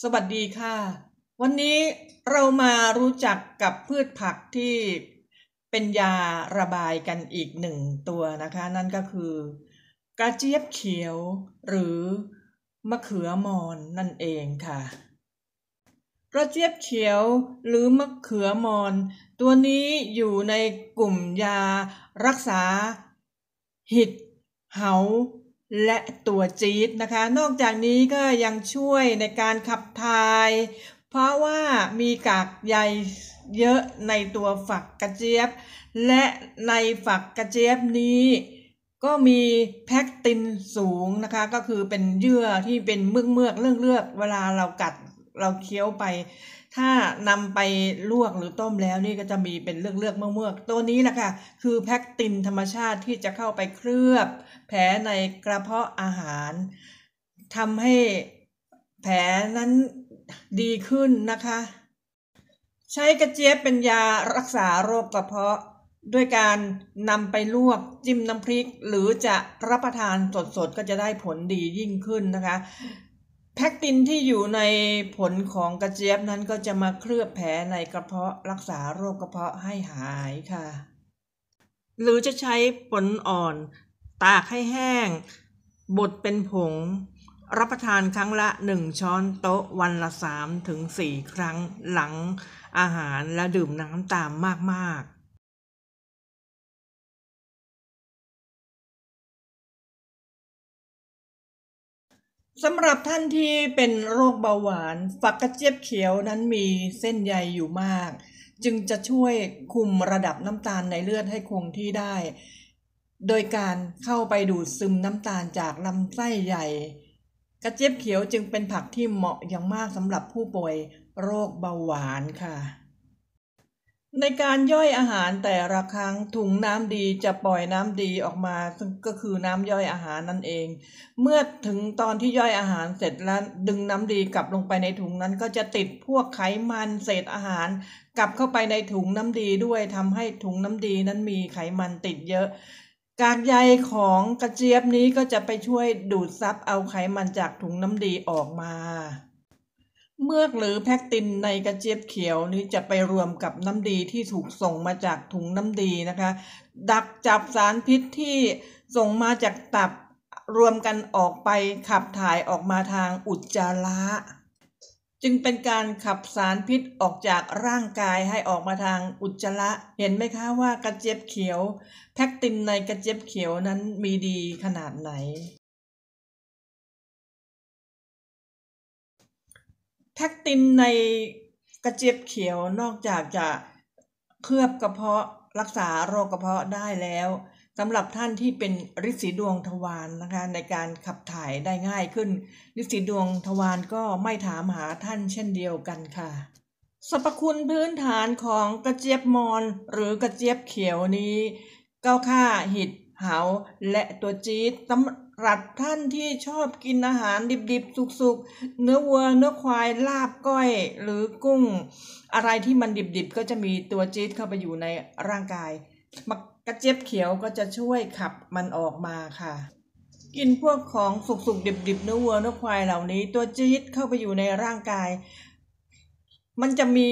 สวัสดีค่ะ วันนี้เรามารู้จักกับพืชผักที่เป็นยาระบายกันอีกหนึ่งตัวนะคะ นั่นก็คือกระเจี๊ยบเขียว หรือมะเขือมอนนั่นเองค่ะ กระเจี๊ยบเขียวหรือมะเขือมอนตัวนี้อยู่ในกลุ่มยารักษา หิดเหาและตัวจี๊ดนะคะ นอกจากนี้ก็ยังช่วยในการขับถ่าย เพราะว่ามีกากใยเยอะในตัวฝักกระเจี๊ยบ และในฝักกระเจี๊ยบนี้ก็มีแพคตินสูงนะคะ ก็คือเป็นเยื่อที่เป็นเมือกเมือกเลื่องเลือกเวลาเรากัดเราเคี้ยวไป ถ้านำไปลวกหรือต้มแล้วนี่ก็จะมีเป็นเลือกเลือกเมื่อเมื่อตัวนี้แหละค่ะ คือแพคตินธรรมชาติที่จะเข้าไปเคลือบแผลในกระเพาะอาหารทำให้แผลนั้นดีขึ้นนะคะ ใช้กระเจี๊ยบเป็นยารักษาโรคกระเพาะด้วยการนำไปลวกจิ้มน้ำพริก หรือจะรับประทานสดๆก็จะได้ผลดียิ่งขึ้นนะคะแพคตินที่อยู่ในผลของกระเจี๊ยบนั้นก็จะมาเคลือบแผลในกระเพาะรักษาโรคกระเพาะให้หายค่ะ หรือจะใช้ผลอ่อนตากให้แห้งบดเป็นผงรับประทานครั้งละ 1 ช้อนโต๊ะวันละ3ถึง4ครั้งหลังอาหารและดื่มน้ำตามมากๆสำหรับท่านที่เป็นโรคเบาหวานฝักกระเจี๊ยบเขียวนั้นมีเส้นใยอยู่มาก จึงจะช่วยคุมระดับน้ำตาลในเลือดให้คงที่ได้ โดยการเข้าไปดูดซึมน้ำตาลจากลำไส้ใหญ่ กระเจี๊ยบเขียวจึงเป็นผักที่เหมาะอย่างมากสำหรับผู้ป่วยโรคเบาหวานค่ะในการย่อยอาหารแต่ละครั้งถุงน้ำดีจะปล่อยน้ำดีออกมาซึ่งก็คือน้ำย่อยอาหารนั่นเอง เมื่อถึงตอนที่ย่อยอาหารเสร็จแล้วดึงน้ำดีกลับลงไปในถุงนั้นก็จะติดพวกไขมันเศษอาหาร กลับเข้าไปในถุงน้ำดีด้วยทำให้ถุงน้ำดีนั้นมีไขมันติดเยอะ กากใยของกระเจี๊ยบนี้ก็จะไปช่วยดูดซับเอาไขมันจากถุงน้ำดีออกมาเมือกหรือแพคตินในกระเจี๊ยบเขียวนี้จะไปรวมกับน้ำดีที่ถูกส่งมาจากถุงน้ำดีนะคะ ดักจับสารพิษที่ส่งมาจากตับรวมกันออกไปขับถ่ายออกมาทางอุจจาระ จึงเป็นการขับสารพิษออกจากร่างกายให้ออกมาทางอุจจาระ เห็นไหมคะว่ากระเจี๊ยบเขียว แพคตินในกระเจี๊ยบเขียวนั้นมีดีขนาดไหนแพคตินในกระเจี๊ยบเขียวนอกจากจะเคลือบกระเพาะรักษาโรคกระเพาะได้แล้วสำหรับท่านที่เป็นฤทธิ์สีดวงทวารนนะคะในการขับถ่ายได้ง่ายขึ้นฤทธิ์สีดวงทวารก็ไม่ถามหาท่านเช่นเดียวกันค่ะสรรพคุณพื้นฐานของกระเจี๊ยบมอนหรือกระเจี๊ยบเขียวนี้ก็ค่าหิดหาวและตัวจี๊ดสำหรับท่านที่ชอบกินอาหารดิบๆสุกๆ เนื้อวัวเนื้อควายลาบก้อย หรือกุ้ง อะไรที่มันดิบๆก็จะมีตัวจี๊ดเข้าไปอยู่ในร่างกายมักกระเจี๊ยบเขียวก็จะช่วยขับมันออกมาค่ะ กินพวกของสุกๆดิบๆเนื้อวัวเนื้อควายเหล่านี้ตัวจี๊ดเข้าไปอยู่ในร่างกาย มันจะมี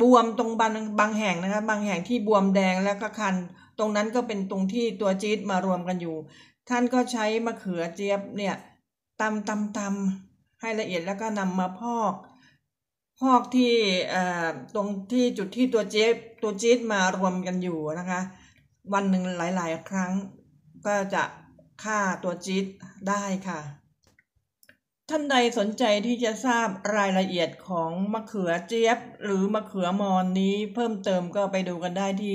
บวมตรงบางบางแห่งนะคะบางแห่งที่บวมแดงแล้วก็คันรงนั้นก็เป็นตรงที่ตัวจี๊ดมารวมกันอยู่ ท่านก็ใช้มะเขือเจี๊ยบเนี่ยตำตำตำให้ละเอียดแล้วก็นำมาพอก พอกที่ตรงที่จุดที่ตัวเจี๊ยบตัวจี๊ดมารวมกันอยู่นะคะ วันหนึ่งหลาย ๆ ครั้งก็จะฆ่าตัวจี๊ดได้ค่ะ ท่านใดสนใจที่จะทราบรายละเอียดของมะเขือเจี๊ยบหรือมะเขือมอนนี้ เพิ่มเติมก็ไปดูกันได้ที่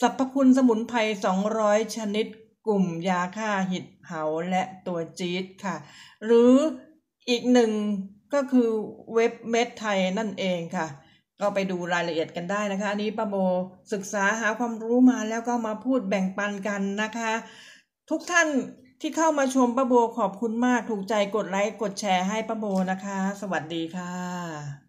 สรรพคุณสมุนไพร 200 ชนิด กลุ่มยาฆ่า หิดเหาและตัวจี๊ดค่ะ หรืออีกหนึ่งก็คือเว็บเม็ดไทยนั่นเองค่ะ ก็ไปดูรายละเอียดกันได้นะคะ อันนี้ป้าโบศึกษาหาความรู้มาแล้วก็มาพูดแบ่งปันกันนะคะ ทุกท่านที่เข้ามาชมป้าโบขอบคุณมากถูกใจกดไลค์กดแชร์ให้ป้าโบนะคะ สวัสดีค่ะ